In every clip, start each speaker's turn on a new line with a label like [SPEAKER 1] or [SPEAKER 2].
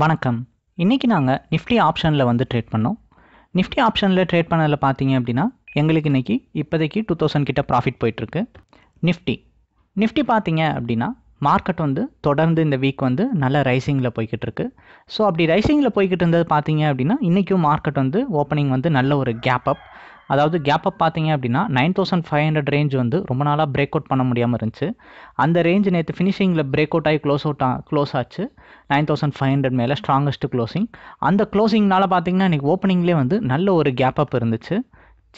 [SPEAKER 1] வணக்கம் இன்றைக்கி நாங்கள் நிஃப்டி ஆப்ஷனில் வந்து ட்ரேட் பண்ணோம் நிஃப்டி ஆப்ஷனில் ட்ரேட் பண்ணதில் பார்த்தீங்க அப்படின்னா எங்களுக்கு இன்றைக்கி இப்போதைக்கு டூ தௌசண்ட் கிட்ட ப்ராஃபிட் போயிட்டுருக்கு நிஃப்டி நிஃப்டி பார்த்தீங்க அப்படின்னா மார்க்கெட் வந்து தொடர்ந்து இந்த வீக் வந்து நல்ல ரைசிங்கில் போய்கிட்டு இருக்கு ஸோ அப்படி ரைசிங்கில் போய்கிட்டு இருந்தது பார்த்தீங்க அப்படின்னா இன்றைக்கும் மார்க்கெட் வந்து ஓப்பனிங் வந்து நல்ல ஒரு கேப் அப் அதாவது கேப் அப் பார்த்தீங்க அப்படின்னா nine thousand five hundred range வந்து ரொம்ப நாளாக பிரேக் அவுட் பண்ண முடியாமல் இருந்துச்சு அந்த ரேஞ்ச் நேற்று ஃபினிஷிங்கில் பிரேக் அவுட் ஆகி க்ளோஸ் அவுட் க்ளோஸ் ஆச்சு நைன் தௌசண்ட் ஃபைவ் ஹண்ட்ரட் மேலே ஸ்ட்ராங்கஸ்ட் க்ளோசிங் அந்த க்ளோசிங்னால் பார்த்தீங்கன்னா இன்றைக்கி ஓப்பனிங்லேயே வந்து நல்ல ஒரு கேப் அப் இருந்துச்சு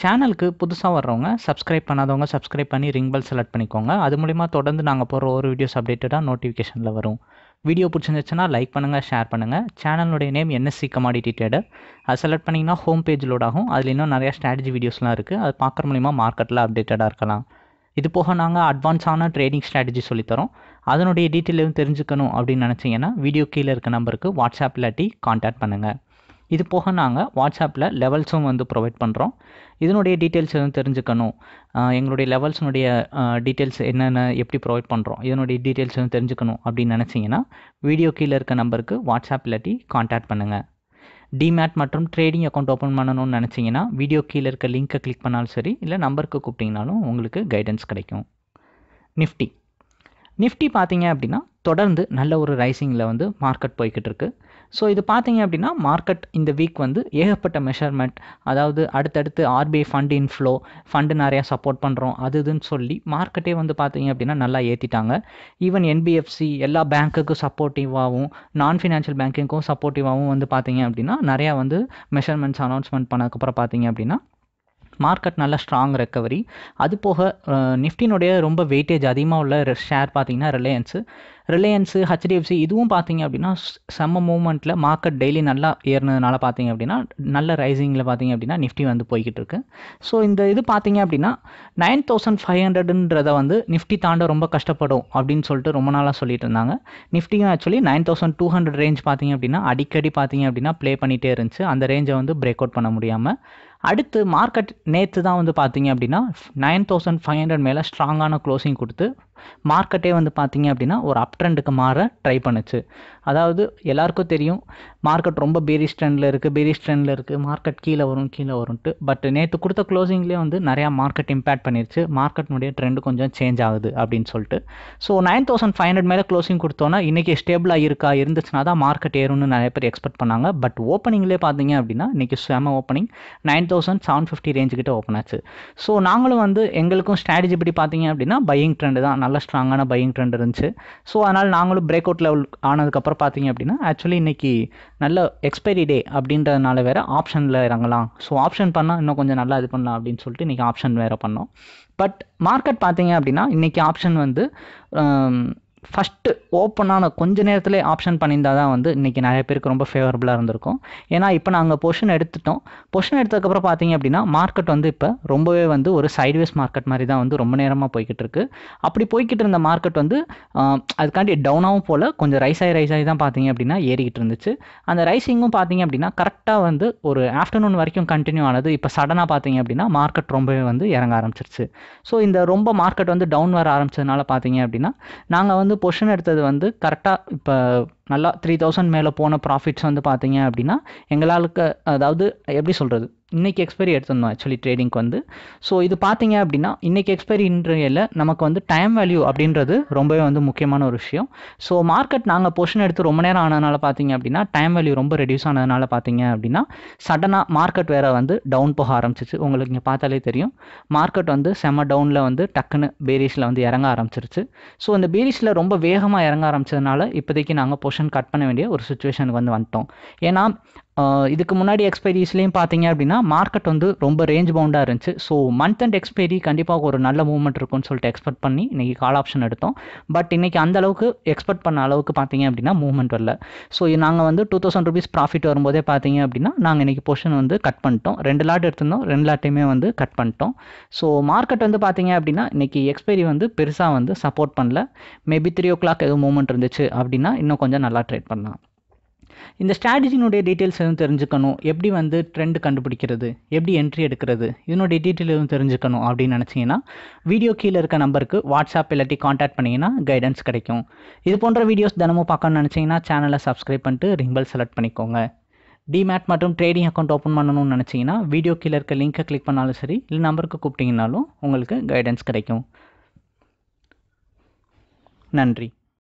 [SPEAKER 1] சேனலுக்கு புதுசாக வர்றவங்க சப்ஸ்கிரைப் பண்ணாதவங்க சப்ஸ்கிரைப் பண்ணி ரிங் பெல் செலக்ட் பண்ணிக்கோங்க அது மூலிமா தொடர்ந்து நாங்கள் போகிற ஒரு வீடியோஸ் அப்டேட்டடாக நோட்டிஃபிகேஷனில் வரும் வீடியோ பிடிச்சிருந்துச்சுன்னா லைக் பண்ணுங்கள் ஷேர் பண்ணுங்கள் சேனலுடைய நேம் என்எஸ்சி கமாடிட்டி ட்ரேடர் அதை செலக்ட் பண்ணிங்கன்னா ஹோம் பேஜ் லோட் ஆகும் அதில் இன்னும் நிறையா ஸ்ட்ராட்டஜி வீடியோஸ்லாம் இருக்குது அது பார்க்குற மூலிமா மார்க்கெட்டில் அப்டேட்டடாக இருக்கலாம் இது போக நாங்கள் அட்வான்ஸான ட்ரேடிங் ஸ்ட்ராட்டஜி சொல்லித்தரோம் அதனுடைய டீட்டெயில் தெரிஞ்சுக்கணும் அப்படின்னு நினச்சிங்கன்னா வீடியோ கீழே இருக்க நம்பருக்கு வாட்ஸ்அப் இல்லாட்டி கான்டாக்ட் பண்ணுங்கள் இது போக நாங்கள் வாட்ஸ்அப்பில் லெவல்ஸும் வந்து ப்ரொவைட் பண்ணுறோம் இதனுடைய டீட்டெயில்ஸ் எதுவும் தெரிஞ்சுக்கணும் எங்களுடைய லெவல்ஸினுடைய டீட்டெயில்ஸ் என்னென்ன எப்படி ப்ரொவைட் பண்ணுறோம் இதனுடைய டீட்டெயில்ஸ் எதுவும் தெரிஞ்சுக்கணும் அப்படின்னு நினச்சிங்கன்னா வீடியோ கீழே இருக்க நம்பருக்கு வாட்ஸ்அப் இல்லாட்டி கான்டாக்ட் பண்ணுங்கள் டிமேட் மற்றும் ட்ரேடிங் அக்கௌண்ட் ஓப்பன் பண்ணணும்னு நினச்சிங்கன்னா வீடியோ கீழே இருக்க லிங்க்கை கிளிக் பண்ணாலும் சரி இல்லை நம்பருக்கு கூப்பிட்டிங்கனாலும் உங்களுக்கு கைடன்ஸ் கிடைக்கும் நிஃப்டி நிஃப்டி பார்த்தீங்க அப்படின்னா தொடர்ந்து நல்ல ஒரு ரைசிங்கில் வந்து மார்க்கெட் போய்கிட்டு இருக்குது ஸோ இது பார்த்தீங்க அப்படின்னா மார்க்கெட் இந்த வீக் வந்து ஏகப்பட்ட மெஷர்மெண்ட் அதாவது அடுத்தடுத்து ஆர்பிஐ ஃபண்ட் இன்ஃப்ளோ ஃபண்டு நிறையா சப்போர்ட் பண்ணுறோம் அது இதுன்னு சொல்லி மார்க்கெட்டே வந்து பார்த்தீங்க அப்படின்னா நல்லா ஏற்றிட்டாங்க ஈவன் என்பிஎஃப்சி எல்லா பேங்க்குக்கும் சப்போர்ட்டிவாகவும் நான் ஃபினான்ஷியல் பேங்கிங்க்கும் சப்போர்ட்டிவாகவும் வந்து பார்த்தீங்க அப்படின்னா நிறையா வந்து மெஷர்மெண்ட்ஸ் அனௌன்ஸ்மெண்ட் பண்ணதுக்கப்புறம் பார்த்தீங்க அப்படின்னா மார்க்கெட் நல்ல ஸ்ட்ராங் ரெக்கவரி அது போக நிஃப்டினுடைய ரொம்ப வெயிட்டேஜ் அதிகமாக உள்ள ஷேர் பார்த்தீங்கன்னா ரிலையன்ஸு ரிலையன்ஸு ஹெச்டிஎஃப்சி இதுவும் பார்த்தீங்க அப்படின்னா செம்ம மூமெண்ட்டில் மார்க்கெட் டெய்லி நல்லா ஏறினதுனால பார்த்தீங்க அப்படின்னா நல்ல ரைசிங்கில் பார்த்தீங்க அப்படின்னா நிஃப்டி வந்து போய்கிட்டு இருக்கு ஸோ இந்த இது பார்த்தீங்க அப்படின்னா நைன் தௌசண்ட் ஃபைவ் ஹண்ட்ரடுன்றதை வந்து நிஃப்டி தாண்ட ரொம்ப கஷ்டப்படும் அப்படின்னு சொல்லிட்டு ரொம்ப நாளாக சொல்லிட்டு இருந்தாங்க நிஃப்டியும் actually nine thousand two hundred range பார்த்தீங்க அப்படின்னா அடிக்கடி பார்த்தீங்க அப்படின்னா ப்ளே பண்ணிகிட்டே இருந்துச்சு அந்த ரேஞ்சை வந்து பிரேக் அவுட் பண்ண முடியாமல் அடுத்து மார்க்கெட் நேற்று தான் வந்து பார்த்தீங்க அப்படின்னா நைன் தௌசண்ட் ஃபைவ் ஹண்ட்ரட் மேலே ஸ்ட்ராங்கான க்ளோசிங் கொடுத்து மார்க்கெட்டே வந்து பார்த்தீங்க அப்படின்னா ஒரு அப் ட்ரெண்டுக்கு மாற ட்ரை பண்ணுச்சு அதாவது எல்லாருக்கும் தெரியும் மார்க்கெட் ரொம்ப பேரிஸ் ட்ரெண்டில் இருக்குது பேரிஸ் ட்ரெண்டில் இருக்குது மார்க்கெட் கீழே வரும் கீழே வரும்ட்டு பட் நேற்று கொடுத்த க்ளோசிங்லேயே வந்து நிறையா மார்க்கெட் இம்பேக்ட் பண்ணிருச்சு மார்க்கெட்னுடைய ட்ரெண்டு கொஞ்சம் சேஞ்ச் ஆகுது அப்படின்னு சொல்லிட்டு so nine thousand five hundred மேலே க்ளோசிங் கொடுத்தோன்னா இன்றைக்கி ஸ்டேபிளாக இருக்கா இருந்துச்சுன்னா தான் மார்க்கெட் ஏறும்னு நிறைய பேர் எக்ஸ்பெக்ட் பண்ணாங்க பட் ஓப்பனிங்லேயே பார்த்தீங்க அப்படின்னா இன்றைக்கி செம opening nine thousand seven fifty ரேஞ்சுக்கிட்ட ஓப்பன் ஆச்சு ஸோ நாங்களும் வந்து எங்களுக்கும் ஸ்ட்ராட்டஜி படி பார்த்தீங்க அப்படின்னா பையிங் ட்ரெண்டு தான் நல்ல ஸ்ட்ராங்கான பையிங் ட்ரெண்ட் இருந்துச்சு ஸோ அதனால் நாங்களும் பிரேக் அவுட் லெவல் ஆனதுக்கப்புறம் பார்த்தீங்க அப்படின்னா ஆக்சுவலி இன்றைக்கி நல்ல எக்ஸ்பைரி டே அப்படின்றதுனால வேறு ஆப்ஷனில் இறங்கலாம் ஸோ ஆப்ஷன் பண்ணால் இன்னும் கொஞ்சம் நல்லா இது பண்ணலாம் அப்படின்னு சொல்லிட்டு இன்றைக்கி ஆப்ஷன் வேறு பண்ணோம் பட் மார்க்கெட் பார்த்தீங்க அப்படின்னா இன்றைக்கி ஆப்ஷன் வந்து ஃபஸ்ட்டு ஓப்பனான கொஞ்ச நேரத்திலே ஆப்ஷன் பண்ணியிருந்தால் தான் வந்து இன்றைக்கி நிறைய பேருக்கு ரொம்ப ஃபேவரபுளாக இருந்திருக்கும் ஏன்னா இப்போ நாங்கள் பொஷன் எடுத்துட்டோம் பொஷன் எடுத்ததுக்கப்புறம் பார்த்தீங்க அப்படின்னா மார்க்கெட் வந்து இப்போ ரொம்பவே வந்து ஒரு சைட்வேஸ் மார்க்கெட் மாதிரி தான் வந்து ரொம்ப நேரமாக போய்கிட்டு இருக்கு அப்படி போய்கிட்டு இருந்த மார்க்கெட் வந்து அதுக்காண்டி டவுனாகவும் போல் கொஞ்சம் ரைஸ் ஆகி ரைஸ் ஆகி தான் பார்த்தீங்க அப்படின்னா ஏறிக்கிட்டு இருந்துச்சு அந்த ரைசிங்கும் பார்த்தீங்க அப்படின்னா கரெக்டாக வந்து ஒரு ஆஃப்டர்நூன் வரைக்கும் கண்டினியூ ஆனது இப்போ சடனாக பார்த்தீங்க அப்படின்னா மார்க்கெட் ரொம்பவே வந்து இறங்க ஆரம்பிச்சிருச்சு ஸோ இந்த ரொம்ப மார்க்கெட் வந்து டவுன் வர ஆரம்பிச்சதுனால பார்த்தீங்க அப்படின்னா நாங்கள் வந்து வந்து பொஷன் எடுத்தது வந்து கரெக்டாக இப்போ நல்லா த்ரீ தௌசண்ட் மேலே போன ப்ராஃபிட்ஸ் வந்து பார்த்தீங்க அப்படின்னா எங்களாளுக்கு அதாவது எப்படி சொல்கிறது இன்றைக்கி எக்ஸ்பைரி எடுத்துருந்தோம் ஆக்சுவலி ட்ரேடிங்க்கு வந்து ஸோ இது பார்த்தீங்க அப்படின்னா இன்றைக்கி எக்ஸ்பைரி இன்றையில் நமக்கு வந்து டைம் வேல்யூ அப்படின்றது ரொம்பவே வந்து முக்கியமான ஒரு விஷயம் ஸோ மார்க்கெட் நாங்கள் பொஷன் எடுத்து ரொம்ப நேரம் ஆனதுனால பார்த்தீங்க அப்படின்னா டைம் வேல்யூ ரொம்ப ரெடியூஸ் ஆனதுனால பார்த்தீங்க அப்படின்னா சடனாக மார்க்கெட் வேறு வந்து டவுன் போக ஆரம்பிச்சிச்சு உங்களுக்கு இங்கே பார்த்தாலே தெரியும் மார்க்கெட் வந்து செம டவுனில் வந்து டக்குன்னு பேரிஸில் வந்து இறங்க ஆரம்பிச்சிருச்சு ஸோ இந்த பேரிஸில் ரொம்ப வேகமாக இறங்க ஆரம்பிச்சதுனால இப்போதைக்கு நாங்கள் பொஷன் கட் பண்ண வேண்டிய ஒரு சுச்சுவேஷனுக்கு வந்து வந்துட்டோம் ஏன்னா இதுக்கு முன்னாடி எக்ஸ்பைரிஸ்லேயும் பார்த்தீங்க அப்படின்னா மார்க்கெட் வந்து ரொம்ப ரேஞ்ச் பவுண்டாக இருந்துச்சு ஸோ மந்த் அண்ட் எக்ஸ்பைரி கண்டிப்பாக ஒரு நல்ல மூவ்மெண்ட் இருக்கும்னு சொல்லிட்டு எக்ஸ்பெக்ட் பண்ணி இன்றைக்கி கால் ஆப்ஷன் எடுத்தோம் பட் இன்றைக்கி அந்த அளவுக்கு எக்ஸ்பெக்ட் பண்ண அளவுக்கு பார்த்தீங்க அப்படின்னா மூவ்மெண்ட் வரல ஸோ நாங்கள் வந்து டூ தௌசண்ட் ருபீஸ் ப்ராஃபிட் வரும்போதே பார்த்தீங்க அப்படின்னா நாங்கள் இன்றைக்கி பொஷன் வந்து கட் பண்ணிட்டோம் ரெண்டு லாட் எடுத்திருந்தோம் ரெண்டு லாட்டையுமே வந்து கட் பண்ணிட்டோம் ஸோ மார்க்கெட் வந்து பார்த்தீங்க அப்படின்னா இன்றைக்கி எக்ஸ்பைரி வந்து பெருசாக வந்து சப்போர்ட் பண்ணல மேபி த்ரீ ஓ கிளாக் எதுவும் மூவ்மெண்ட் இருந்துச்சு அப்படின்னா இன்னும் கொஞ்சம் நல்லா ட்ரேட் பண்ணலாம் இந்த ஸ்ட்ராட்டஜினுடைய டீட்டெயில்ஸ் எதுவும் தெரிஞ்சுக்கணும் எப்படி வந்து ட்ரெண்ட் கண்டுபிடிக்கிறது எப்படி என்ட்ரி எடுக்கிறது இதனுடைய டீட்டெயில் எதுவும் தெரிஞ்சுக்கணும் அப்படின்னு நினச்சிங்கன்னா வீடியோ கீழே இருக்க நம்பருக்கு வாட்ஸ்அப் இல்லாட்டி காண்டாக்ட் பண்ணிங்கன்னா கைடன்ஸ் கிடைக்கும் இது போன்ற வீடியோஸ் தினமும் பார்க்கணும்னு நினச்சிங்கன்னா சேனலை சப்ஸ்கிரைப் பண்ணிட்டு ரிம்பல் செலக்ட் பண்ணிக்கோங்க டிமேட் மற்றும் ட்ரேடிங் அக்கௌண்ட் ஓப்பன் பண்ணணும்னு நினச்சிங்கன்னா வீடியோ கீழே இருக்க லிங்க்கை கிளிக் பண்ணாலும் சரி இல்லை நம்பருக்கு கூப்பிட்டிங்கனாலும் உங்களுக்கு கைடன்ஸ் கிடைக்கும் நன்றி